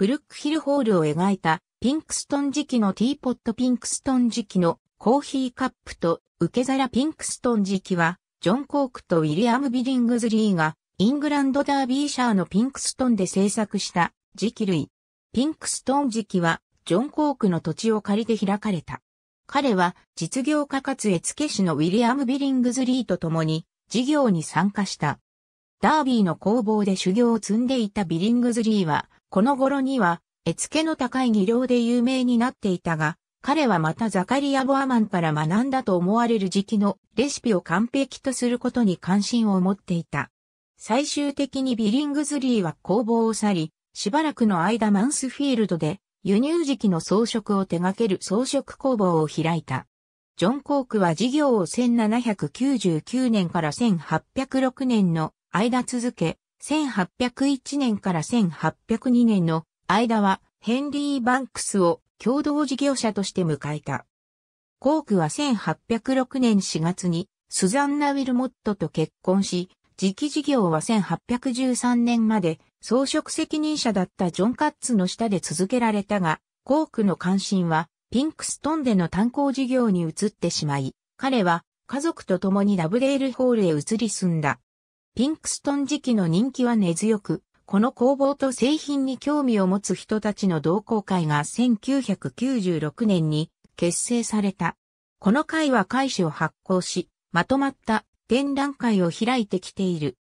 ブルックヒルホールを描いたピンクストン時期のティーポットピンクストン時期のコーヒーカップと受け皿ピンクストン時期はジョン・コークとウィリアム・ビリングズリーがイングランドダービーシャーのピンクストンで制作した時期類。ピンクストン時期はジョン・コークの土地を借りて開かれた。彼は実業家かつ絵付け師のウィリアム・ビリングズリーと共に事業に参加した。ダービーの工房で修行を積んでいたビリングズリーはこの頃には、絵付けの高い技量で有名になっていたが、彼はまたザカリア・ボアマンから学んだと思われる時期のレシピを完璧とすることに関心を持っていた。最終的にビリングズリーは工房を去り、しばらくの間マンスフィールドで輸入時期の装飾を手掛ける装飾工房を開いた。ジョン・コークは事業を1799年から1806年の間続け、1801年から1802年の間はヘンリー・バンクスを共同事業者として迎えた。コークは1806年4月にスザンナ・ウィルモットと結婚し、次期事業は1813年まで装飾責任者だったジョン・カッツの下で続けられたが、コークの関心はピンクストンでの炭鉱事業に移ってしまい、彼は家族と共にダブレールホールへ移り住んだ。ピンクストン時期の人気は根強く、この工房と製品に興味を持つ人たちの同好会が1996年に結成された。この会は会誌を発行し、まとまった展覧会を開いてきている。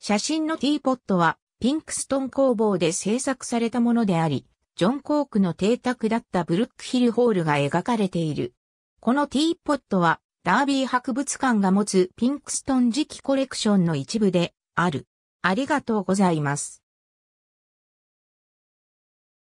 写真のティーポットはピンクストン工房で制作されたものであり、ジョン・コークの邸宅だったブルックヒルホールが描かれている。このティーポットはダービー博物館が持つピンクストン磁気コレクションの一部である。ありがとうございます。